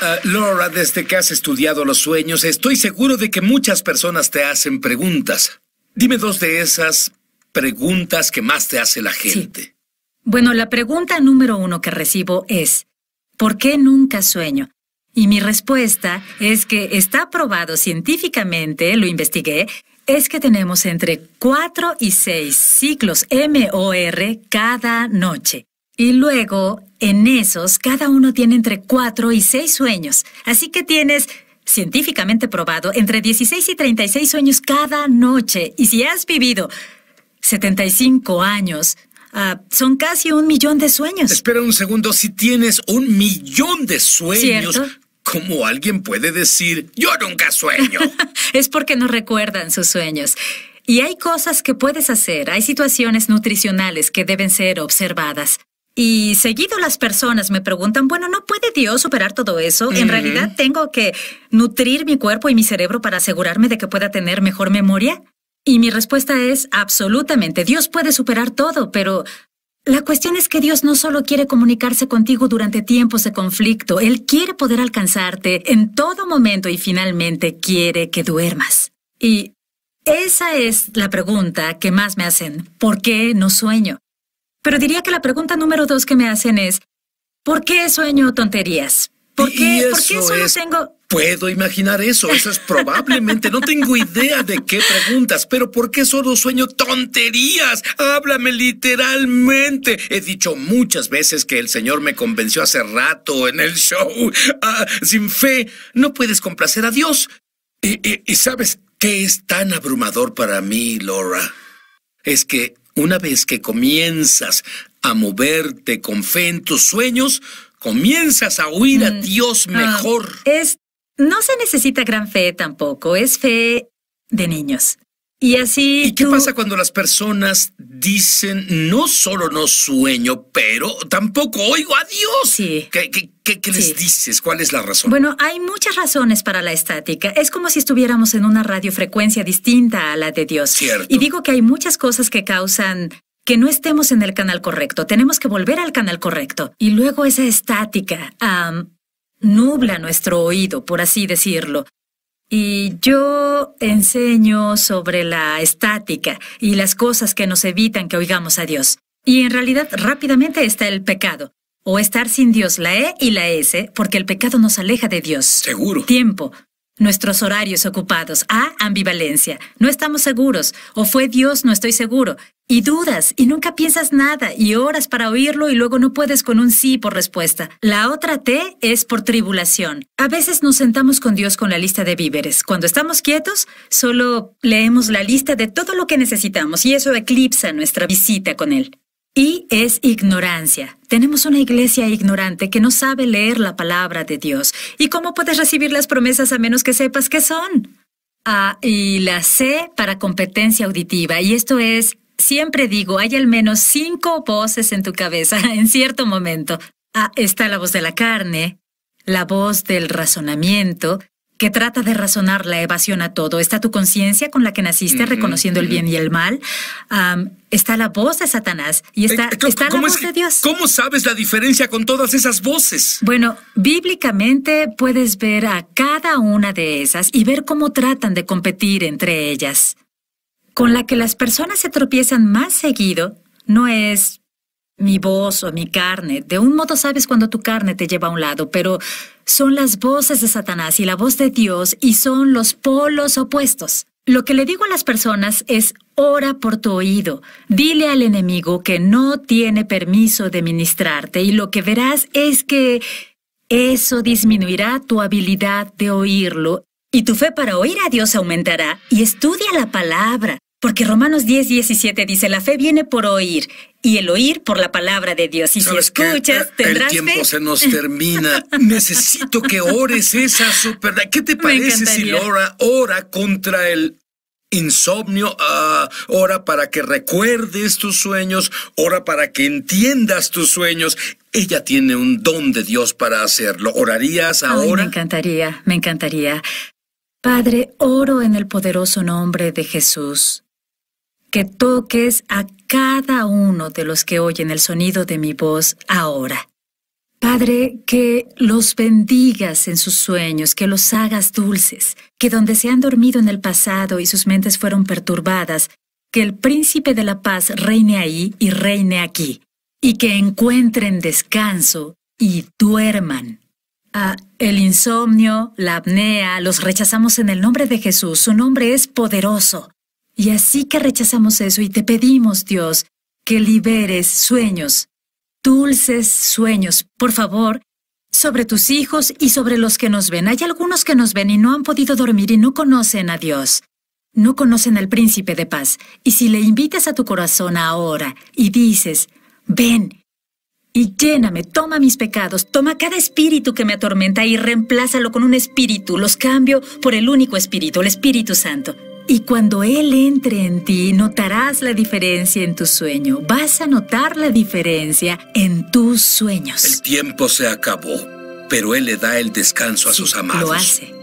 Ah, Laura, desde que has estudiado los sueños, estoy seguro de que muchas personas te hacen preguntas. Dime dos de esas preguntas que más te hace la gente. Bueno, la pregunta número uno que recibo es, ¿por qué nunca sueño? Y mi respuesta es que está probado científicamente, lo investigué, es que tenemos entre cuatro y seis ciclos MOR cada noche. Y luego, en esos, cada uno tiene entre cuatro y seis sueños. Así que tienes, científicamente probado, entre 16 y 36 sueños cada noche. Y si has vivido 75 años, ah, son casi un millón de sueños. Espera un segundo, si tienes un millón de sueños. ¿Cómo alguien puede decir, yo nunca sueño? es porque no recuerdan sus sueños. Y hay cosas que puedes hacer, hay situaciones nutricionales que deben ser observadas. Y seguido las personas me preguntan, bueno, ¿no puede Dios superar todo eso? En realidad tengo que nutrir mi cuerpo y mi cerebro para asegurarme de que pueda tener mejor memoria. Y mi respuesta es absolutamente, Dios puede superar todo, pero la cuestión es que Dios no solo quiere comunicarse contigo durante tiempos de conflicto, Él quiere poder alcanzarte en todo momento y finalmente quiere que duermas. Y esa es la pregunta que más me hacen. ¿Por qué no sueño? Pero diría que la pregunta número dos que me hacen es, ¿por qué sueño tonterías? ¿Por qué, solo tengo... Puedo imaginar eso, eso es probablemente, no tengo idea de qué preguntas, pero ¿por qué solo sueño tonterías? Háblame literalmente. He dicho muchas veces que el Señor me convenció hace rato en el show. Ah, sin fe, no puedes complacer a Dios. Y, y sabes qué es tan abrumador para mí, Laura? Es que una vez que comienzas a moverte con fe en tus sueños, comienzas a oír a mm. Dios ah, mejor. no se necesita gran fe tampoco, es fe de niños. Y así. qué pasa cuando las personas dicen no solo no sueño, pero tampoco oigo a Dios? ¿Qué, les dices? ¿Cuál es la razón? Bueno, hay muchas razones para la estática. Es como si estuviéramos en una radiofrecuencia distinta a la de Dios. Y digo que hay muchas cosas que causan que no estemos en el canal correcto. Tenemos que volver al canal correcto. Y luego esa estática nubla nuestro oído, por así decirlo y yo enseño sobre la estática y las cosas que nos evitan que oigamos a Dios. Y en realidad rápidamente está el pecado. O estar sin Dios, la E y la S, porque el pecado nos aleja de Dios. Seguro. Tiempo, Nuestros horarios ocupados. A. Ah, ambivalencia. No estamos seguros. O fue Dios, no estoy seguro. Y dudas, y nunca piensas nada, y horas para oírlo y luego no puedes con un sí por respuesta. La otra T es por tribulación. A veces nos sentamos con Dios con la lista de víveres. Cuando estamos quietos, solo leemos la lista de todo lo que necesitamos y eso eclipsa nuestra visita con Él. Y es ignorancia. Tenemos una iglesia ignorante que no sabe leer la palabra de Dios. ¿Y cómo puedes recibir las promesas a menos que sepas qué son? Ah, y la C para competencia auditiva. Y esto es, siempre digo, hay al menos cinco voces en tu cabeza en cierto momento. Ah, está la voz de la carne, la voz del razonamiento, que trata de razonar la evasión a todo. Está tu conciencia con la que naciste, reconociendo el bien y el mal. está la voz de Satanás y está, eh, la voz de Dios. ¿Cómo sabes la diferencia con todas esas voces? Bueno, bíblicamente puedes ver a cada una de esas y ver cómo tratan de competir entre ellas. Con la que las personas se tropiezan más seguido no es mi voz o mi carne. De un modo sabes cuando tu carne te lleva a un lado, pero son las voces de Satanás y la voz de Dios y son los polos opuestos. Lo que le digo a las personas es, ora por tu oído, dile al enemigo que no tiene permiso de ministrarte y lo que verás es que eso disminuirá tu habilidad de oírlo y tu fe para oír a Dios aumentará y estudia la palabra. Porque Romanos 10, 17 dice, la fe viene por oír y el oír por la palabra de Dios. Y si escuchas, tendrás fe. El tiempo se nos termina. Necesito que ores esa super... ¿Qué te parece si Laura ora contra el insomnio, ah, ora para que recuerdes tus sueños, ora para que entiendas tus sueños. Ella tiene un don de Dios para hacerlo. ¿Orarías ahora? me encantaría, me encantaría. Padre, oro en el poderoso nombre de Jesús que toques a cada uno de los que oyen el sonido de mi voz ahora. Padre, que los bendigas en sus sueños, que los hagas dulces, que donde se han dormido en el pasado y sus mentes fueron perturbadas, que el príncipe de la paz reine ahí y reine aquí, y que encuentren descanso y duerman. Ah, el insomnio, la apnea, los rechazamos en el nombre de Jesús, su nombre es poderoso. Y así que rechazamos eso y te pedimos, Dios, que liberes sueños, dulces sueños, por favor, sobre tus hijos y sobre los que nos ven. Hay algunos que nos ven y no han podido dormir y no conocen a Dios. No conocen al príncipe de paz. Y si le invitas a tu corazón ahora y dices, ven y lléname, toma mis pecados, toma cada espíritu que me atormenta y reemplázalo con un espíritu, los cambio por el único espíritu, el Espíritu Santo. Y cuando Él entre en ti, notarás la diferencia en tu sueño. Vas a notar la diferencia en tus sueños. El tiempo se acabó, pero Él le da el descanso a sus amados. Lo hace.